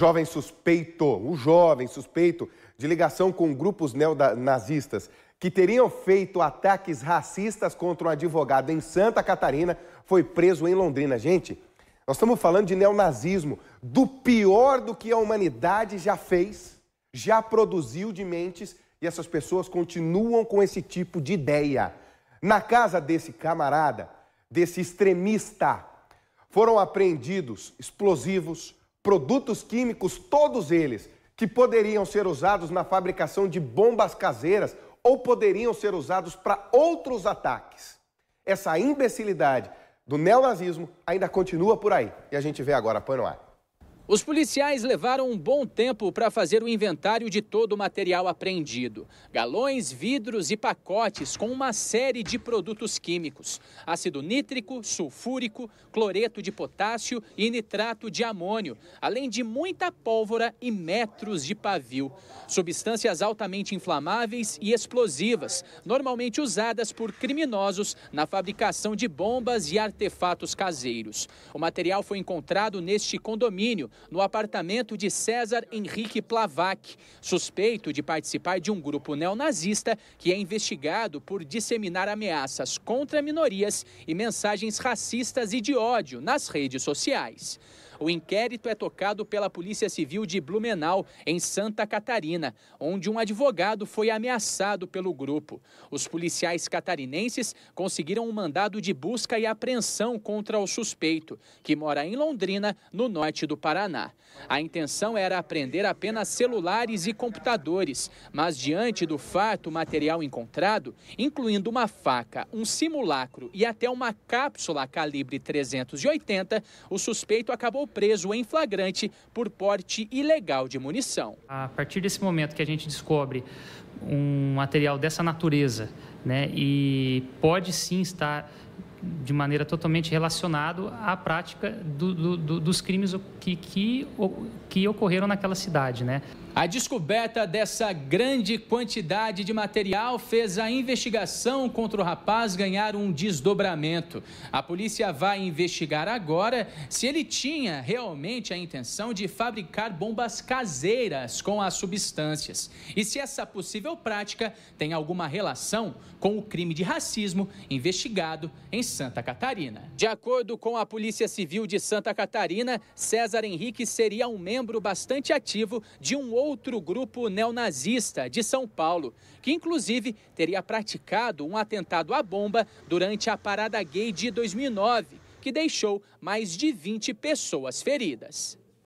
jovem suspeito, um jovem suspeito de ligação com grupos neonazistas que teriam feito ataques racistas contra um advogado em Santa Catarina, foi preso em Londrina. Gente, nós estamos falando de neonazismo, do pior do que a humanidade já fez, já produziu de mentes, e essas pessoas continuam com esse tipo de ideia. Na casa desse camarada, desse extremista, foram apreendidos explosivos, produtos químicos, todos eles, que poderiam ser usados na fabricação de bombas caseiras ou poderiam ser usados para outros ataques. Essa imbecilidade do neonazismo ainda continua por aí. E a gente vê agora, põe no ar. Os policiais levaram um bom tempo para fazer o inventário de todo o material apreendido: galões, vidros e pacotes com uma série de produtos químicos: ácido nítrico, sulfúrico, cloreto de potássio e nitrato de amônio, além de muita pólvora e metros de pavio. Substâncias altamente inflamáveis e explosivas, normalmente usadas por criminosos na fabricação de bombas e artefatos caseiros. O material foi encontrado neste condomínio no apartamento de César Henrique Plavac, suspeito de participar de um grupo neonazista que é investigado por disseminar ameaças contra minorias e mensagens racistas e de ódio nas redes sociais. O inquérito é tocado pela Polícia Civil de Blumenau, em Santa Catarina, onde um advogado foi ameaçado pelo grupo. Os policiais catarinenses conseguiram um mandado de busca e apreensão contra o suspeito, que mora em Londrina, no norte do Paraná. A intenção era apreender apenas celulares e computadores, mas diante do fato material encontrado, incluindo uma faca, um simulacro e até uma cápsula calibre 380, o suspeito acabou preso em flagrante por porte ilegal de munição. A partir desse momento que a gente descobre um material dessa natureza, né, e pode sim estar de maneira totalmente relacionado à prática do, do, do, dos crimes que, que, que ocorreram naquela cidade, né? A descoberta dessa grande quantidade de material fez a investigação contra o rapaz ganhar um desdobramento. A polícia vai investigar agora se ele tinha realmente a intenção de fabricar bombas caseiras com as substâncias e se essa possível prática tem alguma relação com o crime de racismo investigado em Santa Catarina. De acordo com a Polícia Civil de Santa Catarina, César Henrique seria um membro bastante ativo de um outro grupo neonazista de São Paulo, que inclusive teria praticado um atentado à bomba durante a Parada Gay de 2009, que deixou mais de 20 pessoas feridas.